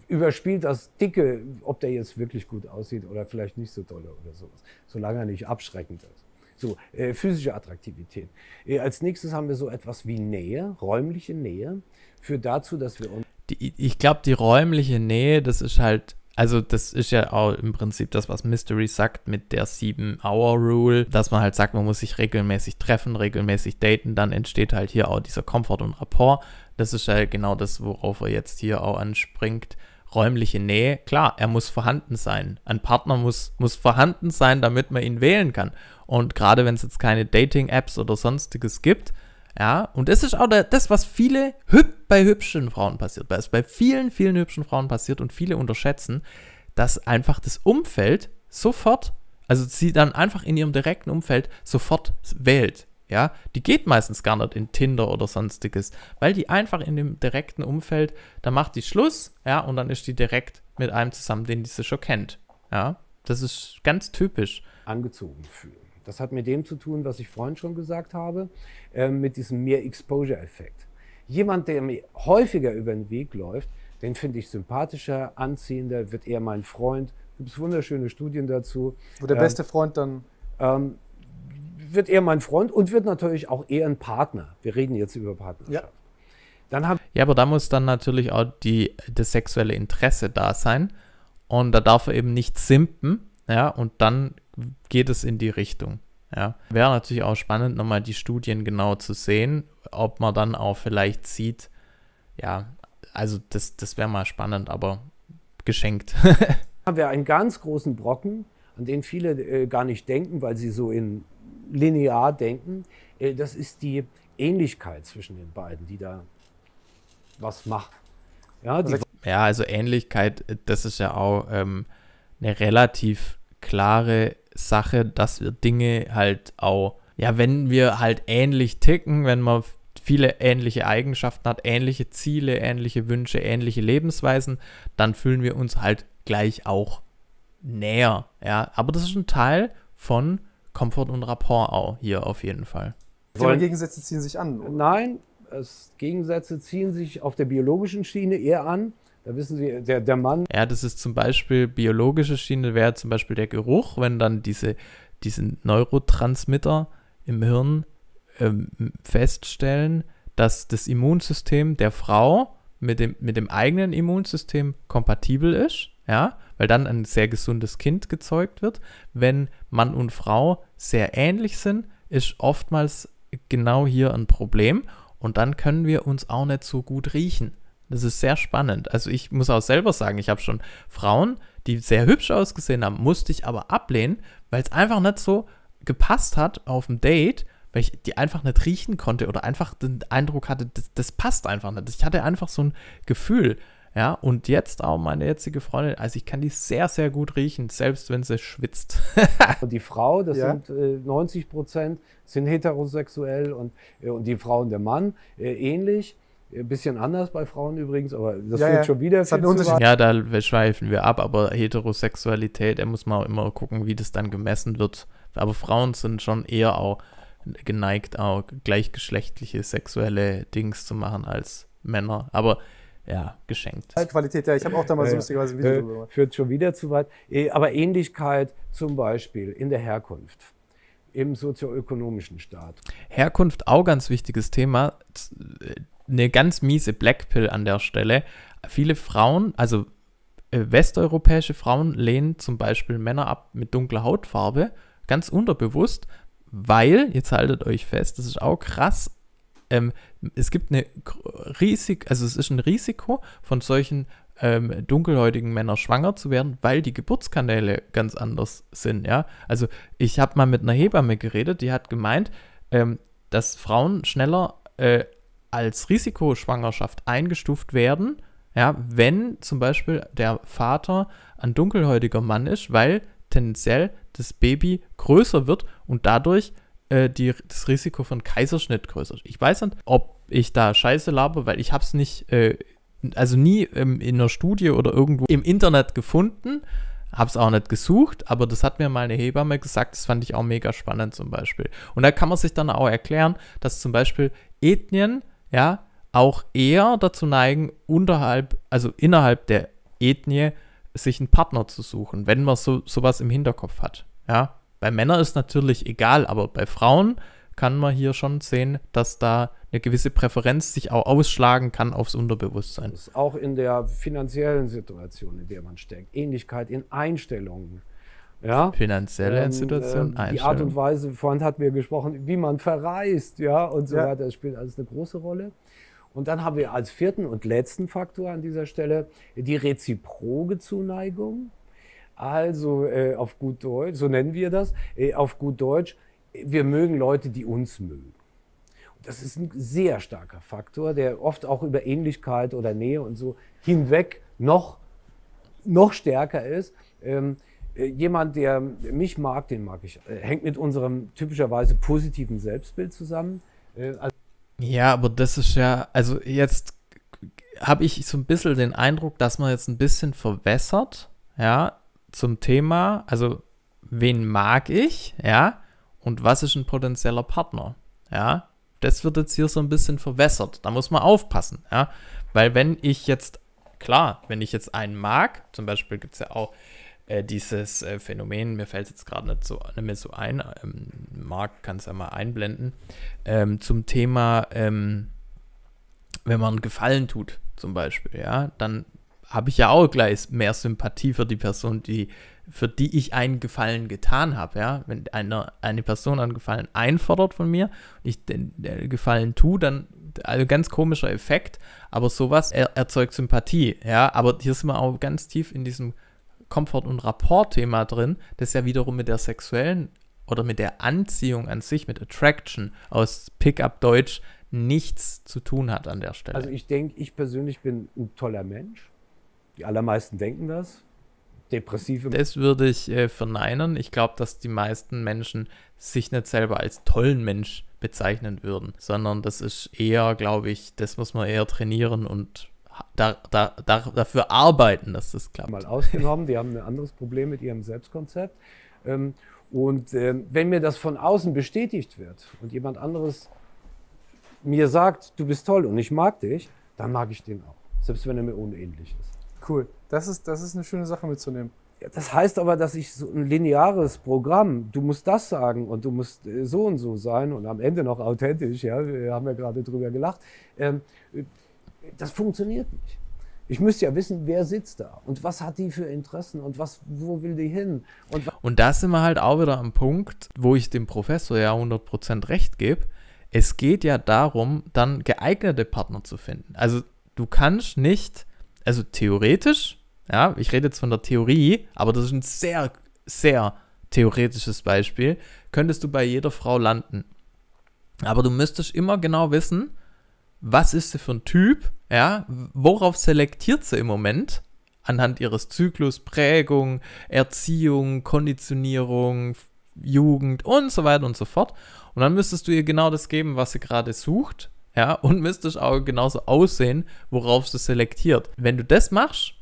überspielt das Dicke, ob der jetzt wirklich gut aussieht oder vielleicht nicht so toll oder sowas, solange er nicht abschreckend ist. So, äh, physische Attraktivität. Äh, als nächstes haben wir so etwas wie Nähe, räumliche Nähe, führt dazu, dass wir uns die, ich glaube, die räumliche Nähe, das ist halt also das ist ja auch im Prinzip das, was Mystery sagt mit der 7-Hour-Rule, dass man halt sagt, man muss sich regelmäßig treffen, regelmäßig daten, dann entsteht halt hier auch dieser Komfort und Rapport. Das ist ja halt genau das, worauf er jetzt hier auch anspringt. Räumliche Nähe, klar, er muss vorhanden sein. Ein Partner muss, muss vorhanden sein, damit man ihn wählen kann. Und gerade wenn es jetzt keine Dating-Apps oder sonstiges gibt, ja, und das ist auch das, was viele hüb bei hübschen Frauen passiert, was bei vielen, vielen hübschen Frauen passiert und viele unterschätzen, dass einfach das Umfeld sofort, also sie dann einfach in ihrem direkten Umfeld sofort wählt. Ja, die geht meistens gar nicht in Tinder oder sonstiges, weil die einfach in dem direkten Umfeld, da macht die Schluss, ja, und dann ist die direkt mit einem zusammen, den sie schon kennt. Ja, das ist ganz typisch. Angezogen fühlen. Das hat mit dem zu tun, was ich vorhin schon gesagt habe, äh, mit diesem Mehr-Exposure-Effekt. Jemand, der mir häufiger über den Weg läuft, den finde ich sympathischer, anziehender, wird eher mein Freund. Gibt es wunderschöne Studien dazu. Wo der ähm, beste Freund dann. Ähm, wird eher mein Freund und wird natürlich auch eher ein Partner. Wir reden jetzt über Partnerschaft. Ja. Dann haben ja, aber da muss dann natürlich auch die, das sexuelle Interesse da sein. Und da darf er eben nicht simpen. Ja, und dann geht es in die Richtung. Ja. Wäre natürlich auch spannend, nochmal die Studien genau zu sehen, ob man dann auch vielleicht sieht, ja, also das, das wäre mal spannend, aber geschenkt. haben wir einen ganz großen Brocken, an den viele äh, gar nicht denken, weil sie so in linear denken. Äh, das ist die Ähnlichkeit zwischen den beiden, die da was macht. Ja, also, ja also Ähnlichkeit, äh, das ist ja auch ähm, eine relativ klare Sache, dass wir Dinge halt auch, ja, wenn wir halt ähnlich ticken, wenn man viele ähnliche Eigenschaften hat, ähnliche Ziele, ähnliche Wünsche, ähnliche Lebensweisen, dann fühlen wir uns halt gleich auch näher. Ja, aber das ist ein Teil von Komfort und Rapport auch hier auf jeden Fall. Die Gegensätze ziehen sich an. Nein, es, Gegensätze ziehen sich auf der biologischen Schiene eher an. Da wissen Sie, der, der Mann. Ja, das ist zum Beispiel biologische Schiene, wäre zum Beispiel der Geruch, wenn dann diese, diesen Neurotransmitter im Hirn ähm, feststellen, dass das Immunsystem der Frau mit dem, mit dem eigenen Immunsystem kompatibel ist, ja, weil dann ein sehr gesundes Kind gezeugt wird. Wenn Mann und Frau sehr ähnlich sind, ist oftmals genau hier ein Problem und dann können wir uns auch nicht so gut riechen. Das ist sehr spannend. Also ich muss auch selber sagen, ich habe schon Frauen, die sehr hübsch ausgesehen haben, musste ich aber ablehnen, weil es einfach nicht so gepasst hat auf dem Date, weil ich die einfach nicht riechen konnte oder einfach den Eindruck hatte, das, das passt einfach nicht. Ich hatte einfach so ein Gefühl. Ja, und jetzt auch meine jetzige Freundin, also ich kann die sehr, sehr gut riechen, selbst wenn sie schwitzt. Also die Frau, das ja. sind äh, 90 Prozent, sind heterosexuell und, äh, und die Frauen, der Mann, äh, ähnlich. Ein bisschen anders bei Frauen übrigens, aber das ja, führt ja. schon wieder das viel zu Ja, da schweifen wir ab, aber Heterosexualität, da muss man auch immer gucken, wie das dann gemessen wird. Aber Frauen sind schon eher auch geneigt, auch gleichgeschlechtliche sexuelle Dings zu machen als Männer. Aber ja, geschenkt. Qualität, ja, ich habe auch damals ja, lustigerweise ein Video äh, gemacht. Führt schon wieder zu weit. Äh, aber Ähnlichkeit zum Beispiel in der Herkunft, im sozioökonomischen Staat. Herkunft auch ganz wichtiges Thema eine ganz miese Blackpill an der Stelle. Viele Frauen, also äh, westeuropäische Frauen, lehnen zum Beispiel Männer ab mit dunkler Hautfarbe, ganz unterbewusst, weil, jetzt haltet euch fest, das ist auch krass, ähm, es gibt eine Risik, also es ist ein Risiko von solchen ähm, dunkelhäutigen Männern schwanger zu werden, weil die Geburtskanäle ganz anders sind, ja. Also ich habe mal mit einer Hebamme geredet, die hat gemeint, ähm, dass Frauen schneller äh, als Risikoschwangerschaft eingestuft werden, ja, wenn zum Beispiel der Vater ein dunkelhäutiger Mann ist, weil tendenziell das Baby größer wird und dadurch äh, die, das Risiko von Kaiserschnitt größer ist. Ich weiß nicht, ob ich da Scheiße laber, weil ich habe es nicht, äh, also nie ähm, in einer Studie oder irgendwo im Internet gefunden, habe es auch nicht gesucht, aber das hat mir mal eine Hebamme gesagt, das fand ich auch mega spannend zum Beispiel. Und da kann man sich dann auch erklären, dass zum Beispiel Ethnien ja, auch eher dazu neigen, unterhalb, also innerhalb der Ethnie, sich einen Partner zu suchen, wenn man so, sowas im Hinterkopf hat. Ja? Bei Männern ist natürlich egal, aber bei Frauen kann man hier schon sehen, dass da eine gewisse Präferenz sich auch ausschlagen kann aufs Unterbewusstsein. auch in der finanziellen Situation, in der man steckt. Ähnlichkeit in Einstellungen ja. finanzielle ähm, Institutionen ähm, Die Art und Weise, vorhin hatten wir gesprochen, wie man verreist, ja, und so ja. weiter. Das spielt alles eine große Rolle. Und dann haben wir als vierten und letzten Faktor an dieser Stelle die reziproge Zuneigung. Also äh, auf gut Deutsch, so nennen wir das, äh, auf gut Deutsch, wir mögen Leute, die uns mögen. Und das ist ein sehr starker Faktor, der oft auch über Ähnlichkeit oder Nähe und so hinweg noch, noch stärker ist. Ähm, jemand, der mich mag, den mag ich. Äh, hängt mit unserem typischerweise positiven Selbstbild zusammen. Äh, also ja, aber das ist ja, also jetzt habe ich so ein bisschen den Eindruck, dass man jetzt ein bisschen verwässert, ja, zum Thema, also wen mag ich, ja, und was ist ein potenzieller Partner, ja. Das wird jetzt hier so ein bisschen verwässert. Da muss man aufpassen, ja. Weil wenn ich jetzt, klar, wenn ich jetzt einen mag, zum Beispiel gibt es ja auch äh, dieses äh, Phänomen, mir fällt es jetzt gerade nicht, so, nicht mehr so ein, ähm, Marc kann es ja mal einblenden, ähm, zum Thema, ähm, wenn man Gefallen tut, zum Beispiel, ja, dann habe ich ja auch gleich mehr Sympathie für die Person, die, für die ich einen Gefallen getan habe, ja. Wenn eine, eine Person einen Gefallen einfordert von mir und ich den, den Gefallen tue, dann also ganz komischer Effekt, aber sowas er, erzeugt Sympathie, ja. Aber hier sind wir auch ganz tief in diesem Komfort- und Rapport-Thema drin, das ja wiederum mit der sexuellen oder mit der Anziehung an sich, mit Attraction aus Pickup Deutsch nichts zu tun hat an der Stelle. Also ich denke, ich persönlich bin ein toller Mensch. Die allermeisten denken das. Depressive. Das würde ich äh, verneinen. Ich glaube, dass die meisten Menschen sich nicht selber als tollen Mensch bezeichnen würden, sondern das ist eher, glaube ich, das muss man eher trainieren und da, da, da, dafür arbeiten, dass das klappt. Mal ausgenommen, die haben ein anderes Problem mit ihrem Selbstkonzept. Ähm, und ähm, wenn mir das von außen bestätigt wird und jemand anderes mir sagt, du bist toll und ich mag dich, dann mag ich den auch. Selbst wenn er mir unähnlich ist. Cool. Das ist, das ist eine schöne Sache mitzunehmen. Das heißt aber, dass ich so ein lineares Programm, du musst das sagen und du musst äh, so und so sein und am Ende noch authentisch, ja, wir haben ja gerade drüber gelacht. Ähm, das funktioniert nicht. Ich müsste ja wissen, wer sitzt da und was hat die für Interessen und was, wo will die hin. Und, und da sind wir halt auch wieder am Punkt, wo ich dem Professor ja 100% recht gebe. Es geht ja darum, dann geeignete Partner zu finden. Also du kannst nicht, also theoretisch, ja, ich rede jetzt von der Theorie, aber das ist ein sehr, sehr theoretisches Beispiel, könntest du bei jeder Frau landen. Aber du müsstest immer genau wissen, was ist sie für ein Typ ja, worauf selektiert sie im Moment? Anhand ihres Zyklus, Prägung, Erziehung, Konditionierung, Jugend und so weiter und so fort. Und dann müsstest du ihr genau das geben, was sie gerade sucht. Ja, und müsstest auch genauso aussehen, worauf sie selektiert. Wenn du das machst,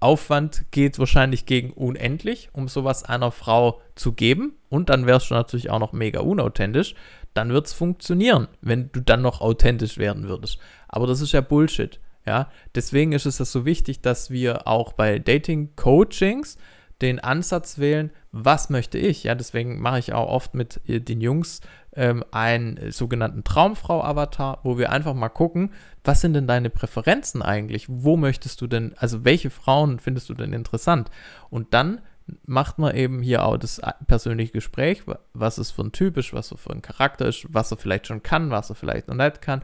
Aufwand geht wahrscheinlich gegen unendlich, um sowas einer Frau zu geben. Und dann wärst du natürlich auch noch mega unauthentisch. Dann wird es funktionieren, wenn du dann noch authentisch werden würdest. Aber das ist ja Bullshit. Ja? Deswegen ist es das so wichtig, dass wir auch bei Dating-Coachings den Ansatz wählen, was möchte ich? Ja, deswegen mache ich auch oft mit äh, den Jungs ähm, einen sogenannten Traumfrau-Avatar, wo wir einfach mal gucken, was sind denn deine Präferenzen eigentlich? Wo möchtest du denn, also welche Frauen findest du denn interessant? Und dann macht man eben hier auch das persönliche Gespräch, was ist für ein typisch, was für ein Charakter ist, was er vielleicht schon kann, was er vielleicht noch nicht kann,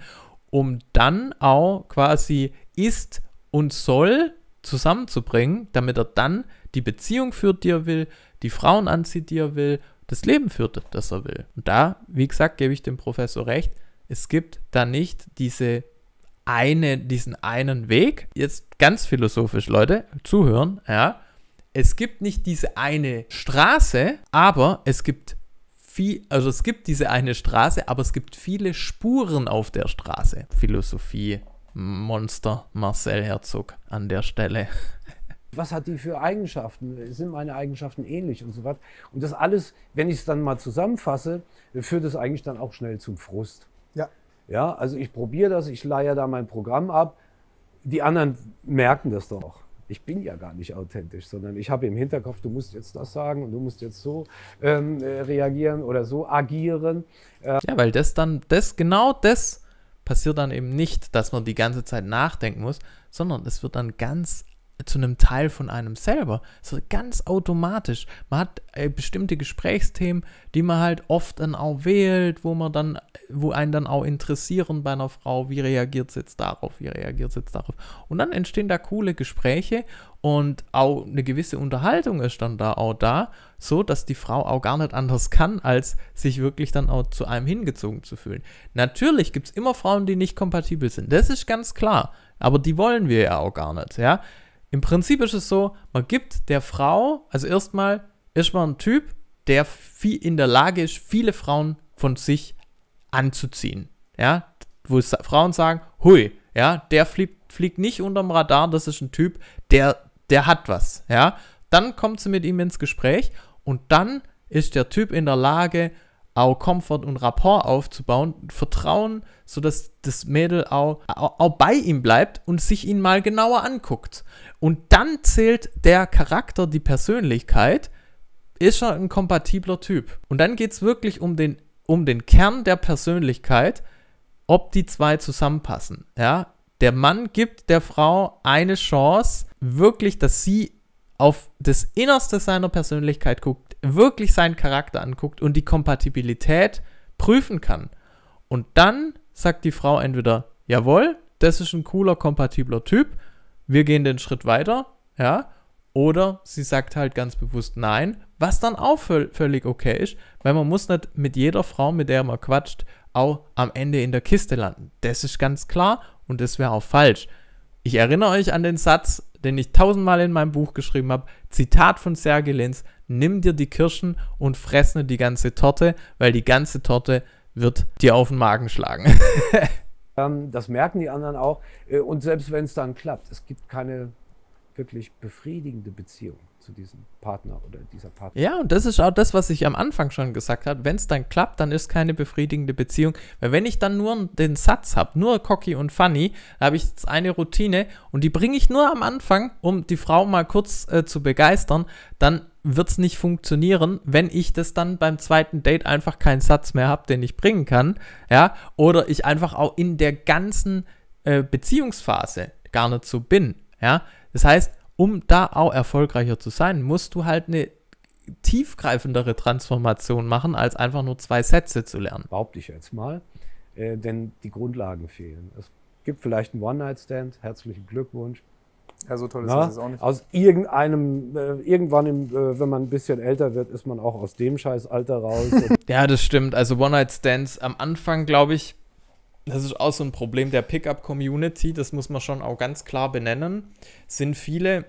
um dann auch quasi ist und soll zusammenzubringen, damit er dann die Beziehung führt, die er will, die Frauen anzieht, die er will das Leben führte, das er will. Und da, wie gesagt, gebe ich dem Professor recht, es gibt da nicht diese eine, diesen einen Weg. Jetzt ganz philosophisch, Leute, zuhören, ja. Es gibt nicht diese eine Straße, aber es gibt viel, also es gibt diese eine Straße, aber es gibt viele Spuren auf der Straße. Philosophie, Monster, Marcel Herzog an der Stelle was hat die für Eigenschaften, sind meine Eigenschaften ähnlich und so was. Und das alles, wenn ich es dann mal zusammenfasse, führt es eigentlich dann auch schnell zum Frust. Ja. Ja, also ich probiere das, ich leihe da mein Programm ab. Die anderen merken das doch ich bin ja gar nicht authentisch, sondern ich habe im Hinterkopf, du musst jetzt das sagen und du musst jetzt so ähm, äh, reagieren oder so agieren. Äh ja, weil das dann, das, genau das passiert dann eben nicht, dass man die ganze Zeit nachdenken muss, sondern es wird dann ganz zu einem Teil von einem selber. So ganz automatisch. Man hat äh, bestimmte Gesprächsthemen, die man halt oft dann auch wählt, wo man dann, wo einen dann auch interessieren bei einer Frau, wie reagiert sie jetzt darauf, wie reagiert sie jetzt darauf. Und dann entstehen da coole Gespräche und auch eine gewisse Unterhaltung ist dann da auch da, so dass die Frau auch gar nicht anders kann, als sich wirklich dann auch zu einem hingezogen zu fühlen. Natürlich gibt es immer Frauen, die nicht kompatibel sind. Das ist ganz klar. Aber die wollen wir ja auch gar nicht, ja. Im Prinzip ist es so, man gibt der Frau, also erstmal ist man ein Typ, der viel in der Lage ist, viele Frauen von sich anzuziehen. Ja, wo Frauen sagen, hui, ja, der fliegt, fliegt nicht unterm Radar, das ist ein Typ, der, der hat was. Ja, dann kommt sie mit ihm ins Gespräch und dann ist der Typ in der Lage, auch Komfort und Rapport aufzubauen, Vertrauen, sodass das Mädel auch, auch, auch bei ihm bleibt und sich ihn mal genauer anguckt. Und dann zählt der Charakter, die Persönlichkeit, ist schon ein kompatibler Typ. Und dann geht es wirklich um den, um den Kern der Persönlichkeit, ob die zwei zusammenpassen. Ja? Der Mann gibt der Frau eine Chance, wirklich, dass sie auf das Innerste seiner Persönlichkeit guckt, wirklich seinen Charakter anguckt und die Kompatibilität prüfen kann. Und dann sagt die Frau entweder, jawohl, das ist ein cooler, kompatibler Typ, wir gehen den Schritt weiter, ja, oder sie sagt halt ganz bewusst nein, was dann auch völlig okay ist, weil man muss nicht mit jeder Frau, mit der man quatscht, auch am Ende in der Kiste landen. Das ist ganz klar und das wäre auch falsch. Ich erinnere euch an den Satz, den ich tausendmal in meinem Buch geschrieben habe. Zitat von Serge Lenz: Nimm dir die Kirschen und fress nicht die ganze Torte, weil die ganze Torte wird dir auf den Magen schlagen. Ähm, das merken die anderen auch. Äh, und selbst wenn es dann klappt, es gibt keine wirklich befriedigende Beziehung zu diesem Partner oder dieser Partnerin. Ja, und das ist auch das, was ich am Anfang schon gesagt habe. Wenn es dann klappt, dann ist keine befriedigende Beziehung. Weil wenn ich dann nur den Satz habe, nur cocky und funny, habe ich jetzt eine Routine und die bringe ich nur am Anfang, um die Frau mal kurz äh, zu begeistern, dann wird es nicht funktionieren, wenn ich das dann beim zweiten Date einfach keinen Satz mehr habe, den ich bringen kann. Ja, oder ich einfach auch in der ganzen äh, Beziehungsphase gar nicht so bin. Ja, das heißt, um da auch erfolgreicher zu sein, musst du halt eine tiefgreifendere Transformation machen, als einfach nur zwei Sätze zu lernen. Behaupte ich jetzt mal, äh, denn die Grundlagen fehlen. Es gibt vielleicht einen One-Night-Stand, herzlichen Glückwunsch. Ja, so toll ist Na, das auch nicht. Aus irgendeinem, äh, irgendwann, im, äh, wenn man ein bisschen älter wird, ist man auch aus dem Scheißalter raus. ja, das stimmt. Also One-Night-Stands am Anfang, glaube ich, das ist auch so ein Problem der Pickup-Community, das muss man schon auch ganz klar benennen, sind viele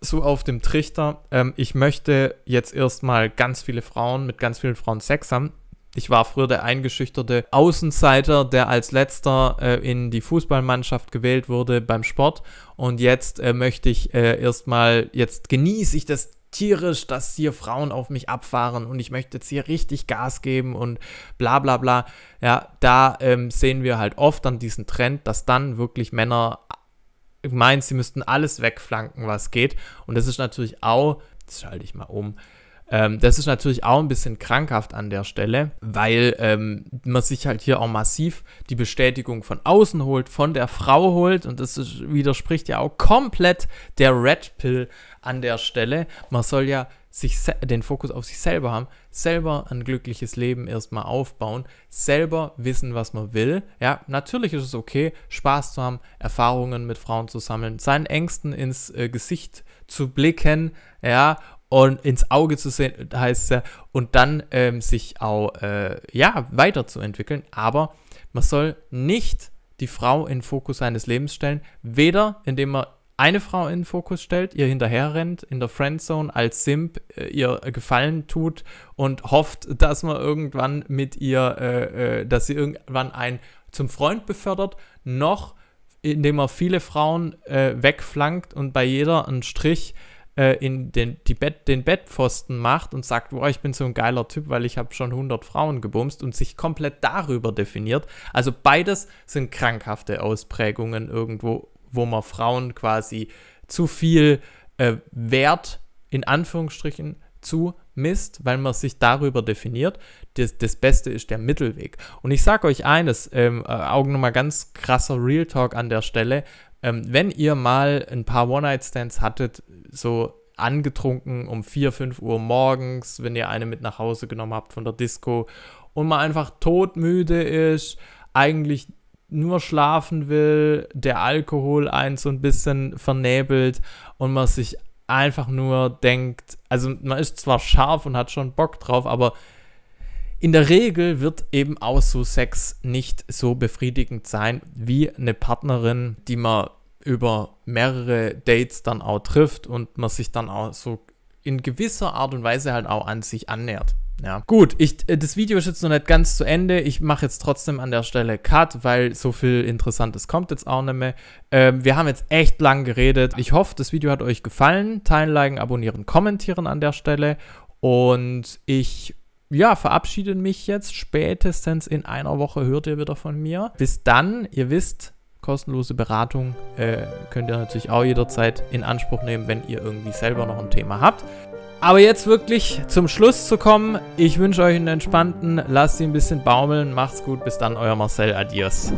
so auf dem Trichter, ähm, ich möchte jetzt erstmal ganz viele Frauen mit ganz vielen Frauen Sex haben. Ich war früher der eingeschüchterte Außenseiter, der als letzter äh, in die Fußballmannschaft gewählt wurde beim Sport. Und jetzt äh, möchte ich äh, erstmal, jetzt genieße ich das tierisch, dass hier Frauen auf mich abfahren und ich möchte jetzt hier richtig Gas geben und bla bla bla. Ja, da ähm, sehen wir halt oft dann diesen Trend, dass dann wirklich Männer meinen, sie müssten alles wegflanken, was geht. Und das ist natürlich auch, jetzt schalte ich mal um, ähm, das ist natürlich auch ein bisschen krankhaft an der Stelle, weil ähm, man sich halt hier auch massiv die Bestätigung von außen holt, von der Frau holt und das ist, widerspricht ja auch komplett der Red Pill an der Stelle. Man soll ja sich den Fokus auf sich selber haben, selber ein glückliches Leben erstmal aufbauen, selber wissen, was man will. Ja, natürlich ist es okay, Spaß zu haben, Erfahrungen mit Frauen zu sammeln, seinen Ängsten ins äh, Gesicht zu blicken, ja, und ins Auge zu sehen, heißt es ja, und dann ähm, sich auch äh, ja, weiterzuentwickeln. Aber man soll nicht die Frau in den Fokus seines Lebens stellen, weder indem man eine Frau in den Fokus stellt, ihr hinterher rennt, in der Friendzone als Simp äh, ihr Gefallen tut und hofft, dass man irgendwann mit ihr, äh, äh dass sie irgendwann einen zum Freund befördert, noch indem er viele Frauen äh, wegflankt und bei jeder einen Strich äh, äh, in den, die Bet, den Bettpfosten macht und sagt, boah, ich bin so ein geiler Typ, weil ich habe schon 100 Frauen gebumst und sich komplett darüber definiert. Also beides sind krankhafte Ausprägungen irgendwo, wo man Frauen quasi zu viel äh, Wert in Anführungsstrichen zu misst, weil man sich darüber definiert. Das, das Beste ist der Mittelweg. Und ich sage euch eines, ähm, äh, auch nochmal ganz krasser Real Talk an der Stelle. Ähm, wenn ihr mal ein paar One-Night-Stands hattet, so angetrunken um 4, 5 Uhr morgens, wenn ihr eine mit nach Hause genommen habt von der Disco und man einfach todmüde ist, eigentlich nur schlafen will, der Alkohol einen so ein bisschen vernebelt und man sich einfach nur denkt, also man ist zwar scharf und hat schon Bock drauf, aber in der Regel wird eben auch so Sex nicht so befriedigend sein wie eine Partnerin, die man über mehrere Dates dann auch trifft und man sich dann auch so in gewisser Art und Weise halt auch an sich annähert. Ja. Gut, ich, äh, das Video ist jetzt noch nicht ganz zu Ende. Ich mache jetzt trotzdem an der Stelle Cut, weil so viel Interessantes kommt jetzt auch nicht mehr. Ähm, wir haben jetzt echt lang geredet. Ich hoffe, das Video hat euch gefallen. Teilen, liken, abonnieren, kommentieren an der Stelle. Und ich ja, verabschiede mich jetzt. Spätestens in einer Woche hört ihr wieder von mir. Bis dann, ihr wisst, kostenlose Beratung äh, könnt ihr natürlich auch jederzeit in Anspruch nehmen, wenn ihr irgendwie selber noch ein Thema habt. Aber jetzt wirklich zum Schluss zu kommen. Ich wünsche euch einen entspannten, lasst ihn ein bisschen baumeln, macht's gut, bis dann, euer Marcel, adios.